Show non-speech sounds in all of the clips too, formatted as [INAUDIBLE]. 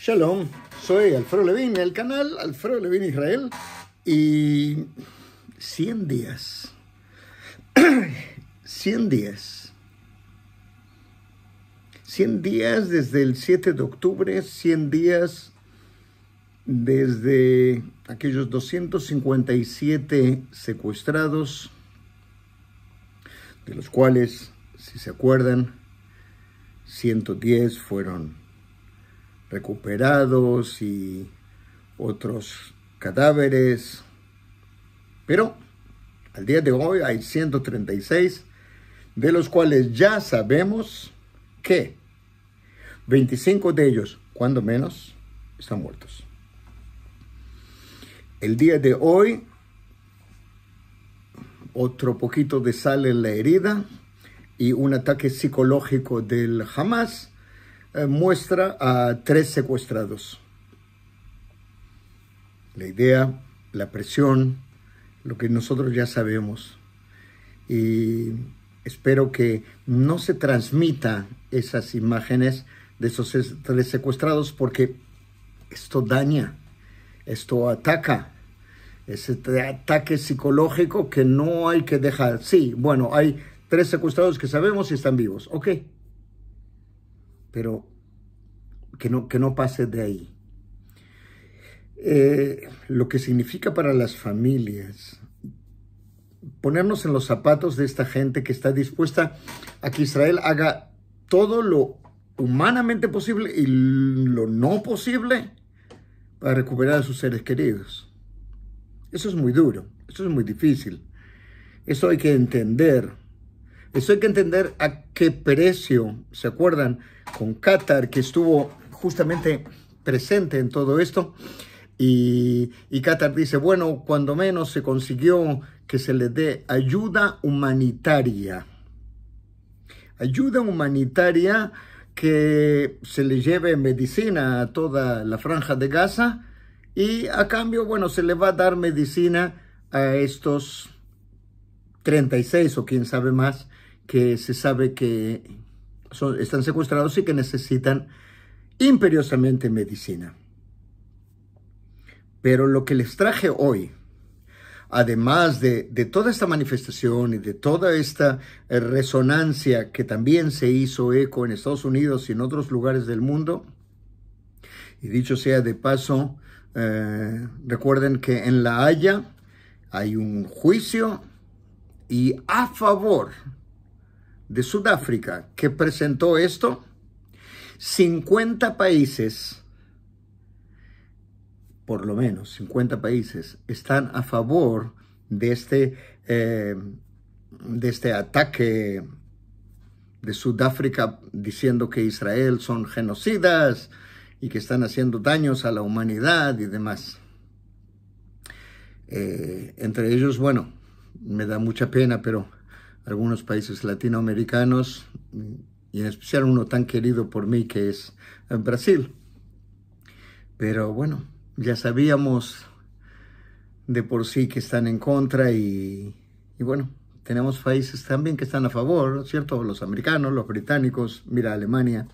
Shalom, soy Alfredo Levin, el canal Alfredo Levin Israel y 100 días, 100 [CLEARS THROAT] días, 100 días desde el 7 de octubre, 100 días desde aquellos 257 secuestrados, de los cuales, si se acuerdan, 110 fueron recuperados y otros cadáveres. Pero al día de hoy hay 136, de los cuales ya sabemos que 25 de ellos, cuando menos, están muertos. El día de hoy, otro poquito de sal en la herida y un ataque psicológico del Hamas eh, muestra a tres secuestrados. La idea, la presión, lo que nosotros ya sabemos. Y espero que no se transmita esas imágenes de esos tres secuestrados porque esto daña, esto ataca, ese este ataque psicológico que no hay que dejar. Sí, bueno, hay tres secuestrados que sabemos y están vivos, ok. Pero que no, que no pase de ahí. Eh, lo que significa para las familias ponernos en los zapatos de esta gente que está dispuesta a que Israel haga todo lo humanamente posible y lo no posible para recuperar a sus seres queridos. Eso es muy duro, eso es muy difícil, eso hay que entender. Eso hay que entender a qué precio, ¿se acuerdan? Con Qatar, que estuvo justamente presente en todo esto. Y, Qatar dice, bueno, cuando menos se consiguió que se le dé ayuda humanitaria. Ayuda humanitaria que se le lleve medicina a toda la franja de Gaza y a cambio, bueno, se le va a dar medicina a estos 36 o quién sabe más que se sabe que están secuestrados y que necesitan imperiosamente medicina. Pero lo que les traje hoy, además de, toda esta manifestación y de toda esta eh, resonancia que también se hizo eco en Estados Unidos y en otros lugares del mundo, y dicho sea de paso, eh, recuerden que en La Haya hay un juicio y a favor de Sudáfrica que presentó esto, 50 países, por lo menos 50 países, están a favor de este, eh, de este ataque de Sudáfrica diciendo que Israel son genocidas y que están haciendo daños a la humanidad y demás. Eh, entre ellos, bueno, me da mucha pena, pero algunos países latinoamericanos y en especial uno tan querido por mí que es eh, Brasil. Pero bueno, ya sabíamos de por sí que están en contra y, bueno, tenemos países también que están a favor, ¿cierto? Los americanos, los británicos, mira Alemania.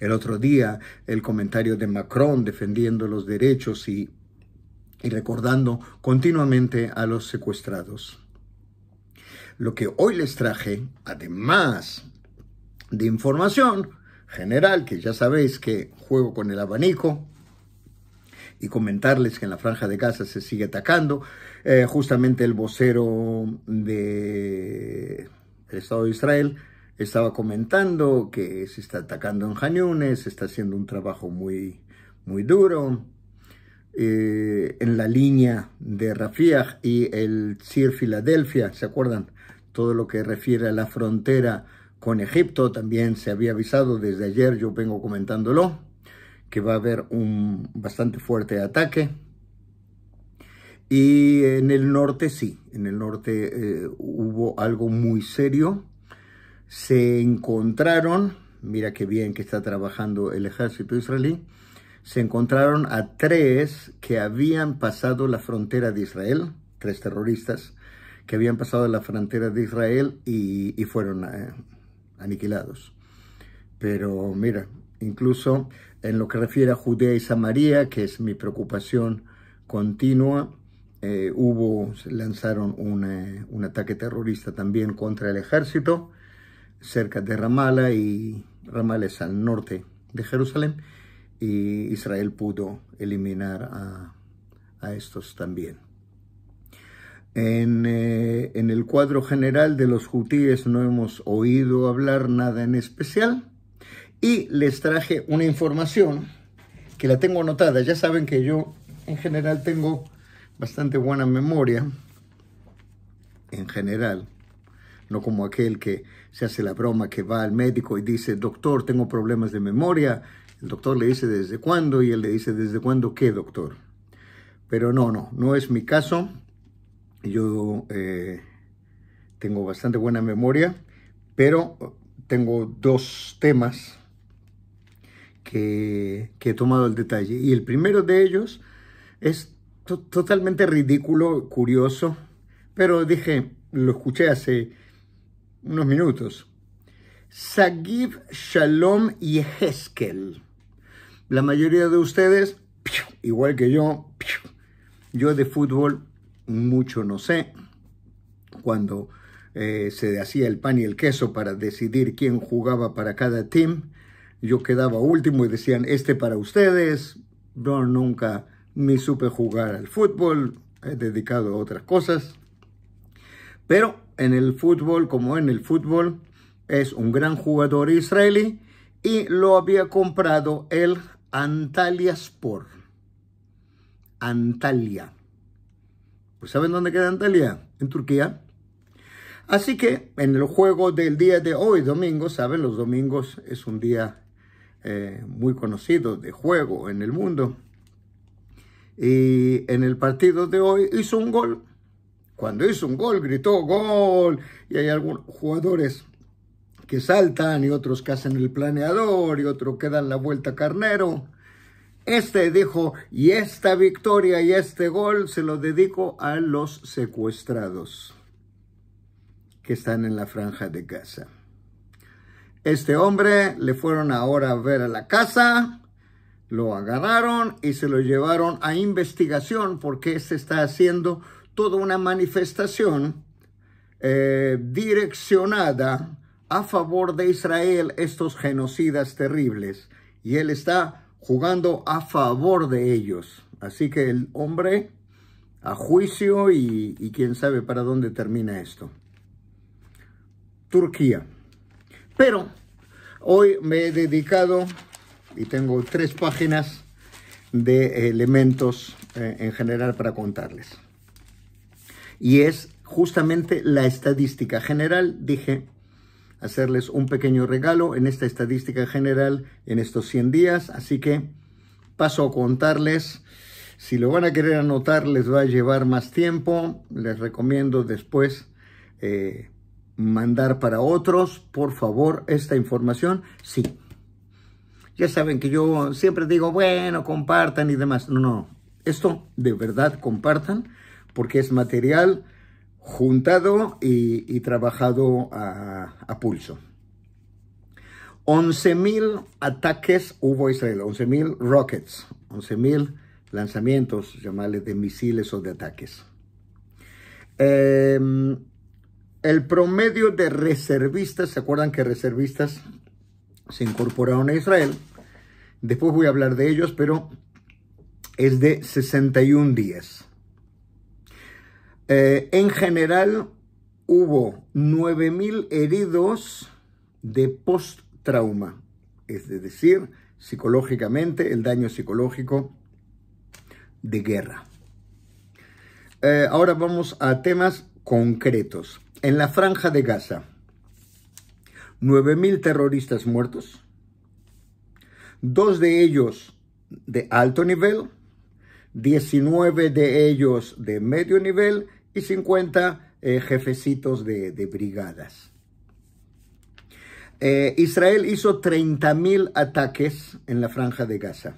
El otro día el comentario de Macron defendiendo los derechos y, y recordando continuamente a los secuestrados. Lo que hoy les traje, además de información general, que ya sabéis que juego con el abanico, y comentarles que en la franja de Gaza se sigue atacando. Eh, justamente el vocero del Estado de Israel estaba comentando que se está atacando en Jañones, se está haciendo un trabajo muy, muy duro. Eh, en la línea de Rafia y el CIR Filadelfia, ¿se acuerdan? Todo lo que refiere a la frontera con Egipto también se había avisado desde ayer, yo vengo comentándolo, que va a haber un bastante fuerte ataque. Y en el norte sí, en el norte eh, hubo algo muy serio. Se encontraron, mira qué bien que está trabajando el ejército israelí, se encontraron a tres que habían pasado la frontera de Israel, tres terroristas que habían pasado la frontera de Israel y, fueron... a. Eh, aniquilados. Pero mira, incluso en lo que refiere a Judea y Samaria, que es mi preocupación continua, eh, hubo, lanzaron eh, un, ataque terrorista también contra el ejército cerca de Ramallah y Ramallah es al norte de Jerusalén y Israel pudo eliminar a, a estos también. Eh, en, el cuadro general de los hutíes no hemos oído hablar nada en especial y les traje una información que la tengo anotada. Ya saben que yo en general tengo bastante buena memoria, en general, no como aquel que se hace la broma que va al médico y dice, doctor, tengo problemas de memoria. El doctor le dice, ¿desde cuándo? Y él le dice, ¿desde cuándo qué, doctor? Pero no, no, no es mi caso yo eh, tengo bastante buena memoria, pero tengo dos temas que, he tomado al detalle. Y el primero de ellos es totalmente ridículo, curioso, pero dije, lo escuché hace unos minutos. Sagib Shalom y Heskel. La mayoría de ustedes, igual que yo, yo de fútbol mucho no sé, cuando eh, se hacía el pan y el queso para decidir quién jugaba para cada team, yo quedaba último y decían, este para ustedes, yo nunca ni supe jugar al fútbol, he dedicado a otras cosas, pero en el fútbol, como en el fútbol, es un gran jugador israelí y lo había comprado el Antalya Sport. Antalya. Pues ¿saben dónde queda Antalya? En Turquía. Así que en el juego del día de hoy, domingo, ¿saben? Los domingos es un día eh, muy conocido de juego en el mundo. Y en el partido de hoy hizo un gol. Cuando hizo un gol, gritó gol. Y hay algunos jugadores que saltan y otros que hacen el planeador y otros que dan la vuelta carnero. Este dijo, y esta victoria y este gol se lo dedico a los secuestrados que están en la franja de Gaza. Este hombre le fueron ahora a ver a la casa, lo agarraron y se lo llevaron a investigación porque se está haciendo toda una manifestación eh, direccionada a favor de Israel, estos genocidas terribles. Y él está jugando a favor de ellos. Así que el hombre a juicio y, quién sabe para dónde termina esto. Turquía. Pero hoy me he dedicado y tengo tres páginas de elementos eh, en general para contarles. Y es justamente la estadística general, dije, hacerles un pequeño regalo en esta estadística general en estos 100 días. Así que paso a contarles. Si lo van a querer anotar, les va a llevar más tiempo. Les recomiendo después eh, mandar para otros, por favor, esta información. Sí. Ya saben que yo siempre digo, bueno, compartan y demás. No, no. Esto de verdad compartan porque es material juntado y, trabajado a, pulso. 11.000 ataques hubo Israel, 11.000 rockets, 11.000 lanzamientos, llamarles de misiles o de ataques. Em, el promedio de reservistas, ¿se acuerdan que reservistas se incorporaron a Israel? Después voy a hablar de ellos, pero es de 61 días. Eh, en general hubo 9.000 heridos de post-trauma, es decir, psicológicamente, el daño psicológico de guerra. Eh, ahora vamos a temas concretos. En la franja de Gaza, 9.000 terroristas muertos, dos de ellos de alto nivel, 19 de ellos de medio nivel y 50 eh, jefecitos de, brigadas. Eh, Israel hizo 30.000 ataques en la franja de Gaza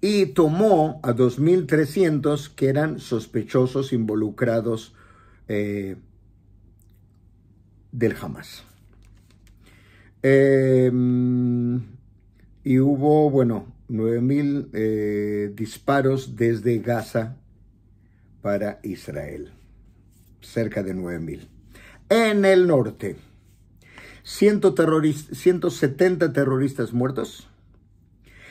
y tomó a 2.300 que eran sospechosos involucrados eh, del Hamas. Em, y hubo, bueno, 9.000 disparos desde Gaza para Israel, cerca de 9.000. En el norte, terrorist 170 terroristas muertos,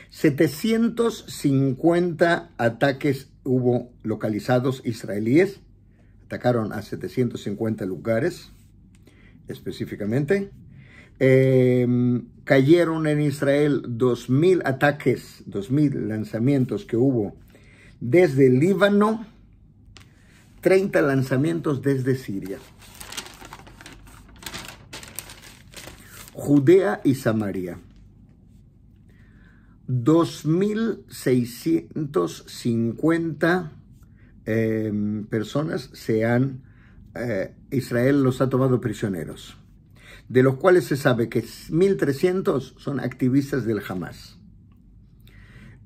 750 ataques hubo localizados israelíes, atacaron a 750 lugares específicamente. Em, cayeron en Israel 2.000 ataques, 2.000 lanzamientos que hubo desde Líbano, 30 lanzamientos desde Siria. Judea y Samaria. 2.650 eh, em, personas se han, eh, Israel los ha tomado prisioneros, de los cuales se sabe que 1.300 son activistas del Hamas.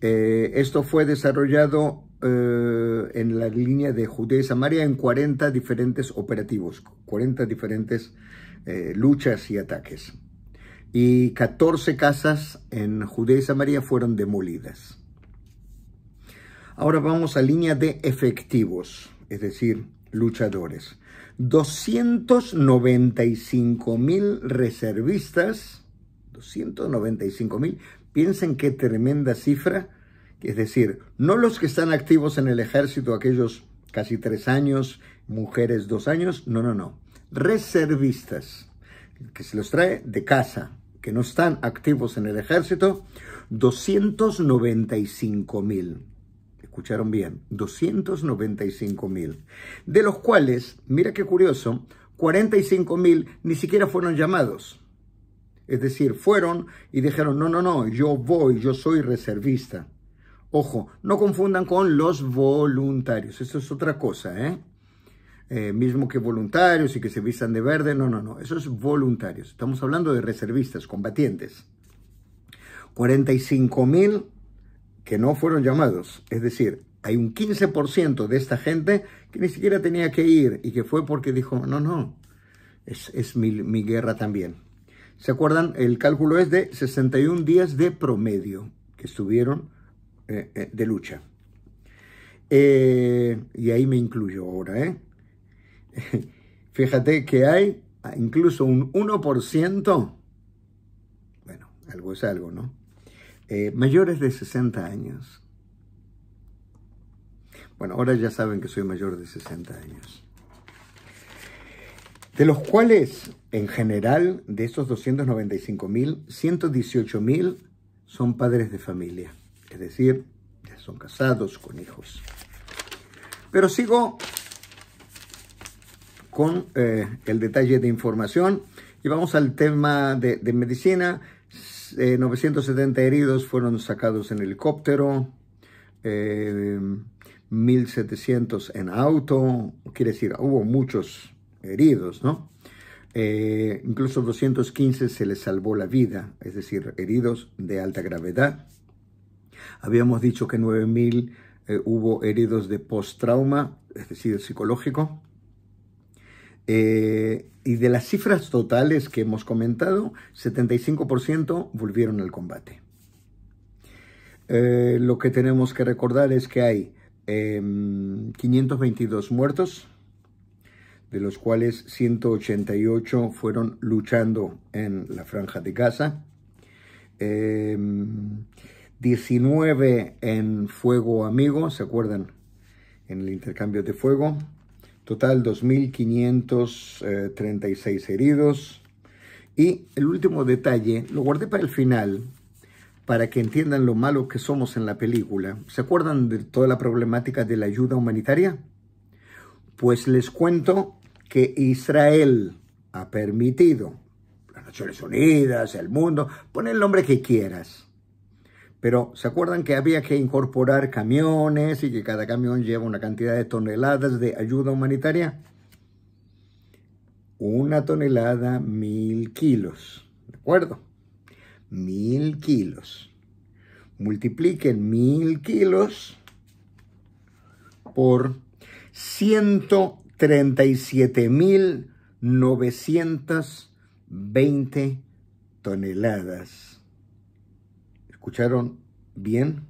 Eh, esto fue desarrollado eh, en la línea de Judea y Samaria en 40 diferentes operativos, 40 diferentes eh, luchas y ataques. Y 14 casas en Judea y Samaria fueron demolidas. Ahora vamos a línea de efectivos, es decir, luchadores. 295 mil reservistas, 295 mil, piensen qué tremenda cifra, es decir, no los que están activos en el ejército, aquellos casi tres años, mujeres dos años, no, no, no, reservistas, que se los trae de casa, que no están activos en el ejército, 295 mil. Escucharon bien, 295 mil. De los cuales, mira qué curioso, 45 mil ni siquiera fueron llamados. Es decir, fueron y dijeron, no, no, no, yo voy, yo soy reservista. Ojo, no confundan con los voluntarios, eso es otra cosa, ¿eh? ¿eh? mismo que voluntarios y que se vistan de verde, no, no, no, Eso es voluntarios. Estamos hablando de reservistas, combatientes. 45 mil que no fueron llamados, es decir, hay un 15% de esta gente que ni siquiera tenía que ir y que fue porque dijo, no, no, es, mi, mi guerra también. ¿Se acuerdan? El cálculo es de 61 días de promedio que estuvieron eh, eh, de lucha. Eh, y ahí me incluyo ahora, ¿eh? [LAUGHS] Fíjate que hay incluso un 1%, bueno, algo es algo, ¿no? mayores de 60 años. Bueno, ahora ya saben que soy mayor de 60 años. De los cuales, en general, de esos 295.000, 118.000 son padres de familia es decir, ya son casados con hijos. Pero sigo con eh, el detalle de información y vamos al tema de, medicina. 970 eh, heridos fueron sacados en helicóptero, 1700 eh, en auto, quiere decir, hubo muchos heridos, ¿no? incluso 215 se les salvó la vida, es decir, heridos de alta gravedad. Habíamos dicho que 9.000 eh, hubo heridos de post-trauma, es decir, psicológico. Eh, y de las cifras totales que hemos comentado, 75% volvieron al combate. Eh, lo que tenemos que recordar es que hay 522 em, muertos, de los cuales 188 fueron luchando en la franja de Gaza. Eh, 19 en fuego amigo, ¿se acuerdan? En el intercambio de fuego. Total 2.536 eh, heridos. Y el último detalle, lo guardé para el final, para que entiendan lo malo que somos en la película. ¿Se acuerdan de toda la problemática de la ayuda humanitaria? Pues les cuento que Israel ha permitido, las Naciones Unidas, el mundo, pon el nombre que quieras, pero ¿se acuerdan que había que incorporar camiones y que cada camión lleva una cantidad de toneladas de ayuda humanitaria? Una tonelada, mil kilos. ¿De acuerdo? Mil kilos. Multipliquen mil kilos por 137.920 toneladas ¿Escucharon bien?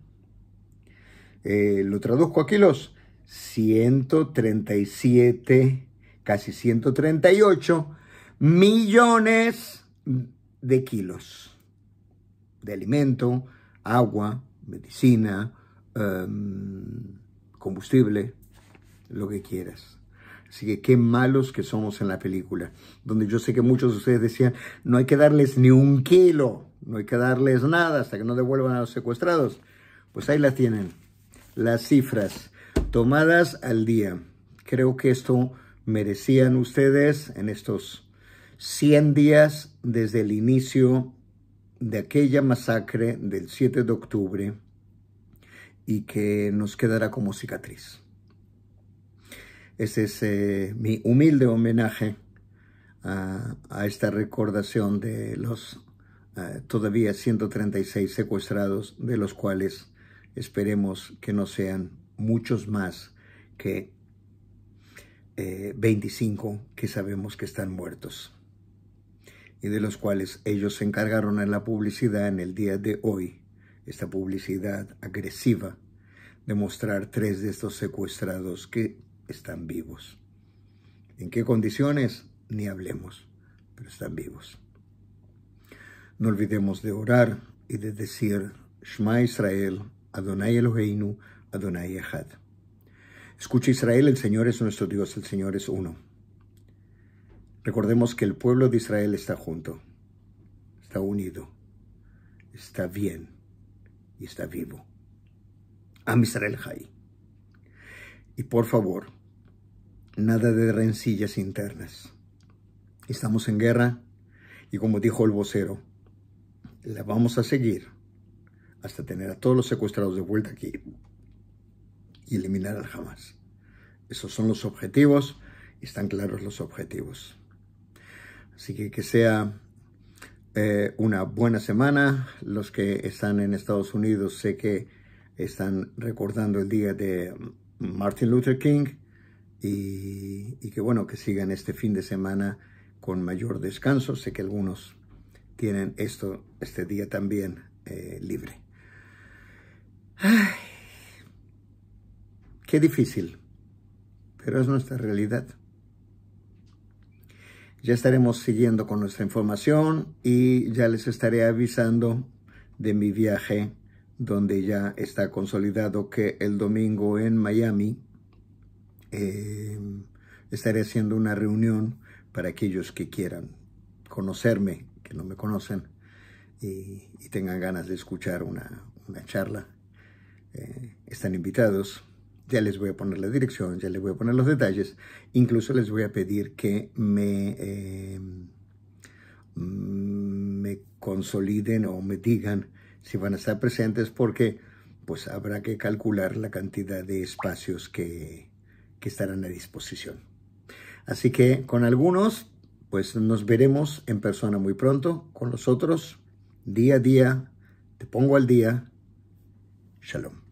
Eh, lo traduzco a kilos 137, casi 138 millones de kilos de alimento, agua, medicina, em, combustible, lo que quieras. Así que qué malos que somos en la película, donde yo sé que muchos de ustedes decían, no hay que darles ni un kilo no hay que darles nada hasta que no devuelvan a los secuestrados. Pues ahí la tienen, las cifras tomadas al día. Creo que esto merecían ustedes en estos 100 días desde el inicio de aquella masacre del 7 de octubre y que nos quedará como cicatriz. Ese es eh, mi humilde homenaje a, a esta recordación de los Ah, todavía 136 secuestrados, de los cuales esperemos que no sean muchos más que 25 eh, que sabemos que están muertos y de los cuales ellos se encargaron en la publicidad en el día de hoy, esta publicidad agresiva, de mostrar tres de estos secuestrados que están vivos. ¿En qué condiciones? Ni hablemos, pero están vivos. No olvidemos de orar y de decir Shema Israel, Adonai Eloheinu, Adonai Echad. Escucha Israel, el Señor es nuestro Dios, el Señor es uno. Recordemos que el pueblo de Israel está junto, está unido, está bien y está vivo. Am Israel Jai. Y por favor, nada de rencillas internas. Estamos en guerra y como dijo el vocero, la vamos a seguir hasta tener a todos los secuestrados de vuelta aquí y eliminar al Hamas. Esos son los objetivos y están claros los objetivos. Así que que sea eh, una buena semana. Los que están en Estados Unidos sé que están recordando el día de Martin Luther King y, y que bueno, que sigan este fin de semana con mayor descanso. Sé que algunos tienen esto, este día también eh, libre. Ay, qué difícil, pero es nuestra realidad. Ya estaremos siguiendo con nuestra información y ya les estaré avisando de mi viaje donde ya está consolidado que el domingo en Miami eh, estaré haciendo una reunión para aquellos que quieran conocerme que no me conocen y, tengan ganas de escuchar una, una charla, eh, están invitados. Ya les voy a poner la dirección, ya les voy a poner los detalles. Incluso les voy a pedir que me, eh, me consoliden o me digan si van a estar presentes porque pues habrá que calcular la cantidad de espacios que, que estarán a disposición. Así que con algunos pues nos veremos en persona muy pronto con los otros. Día a día, te pongo al día. Shalom.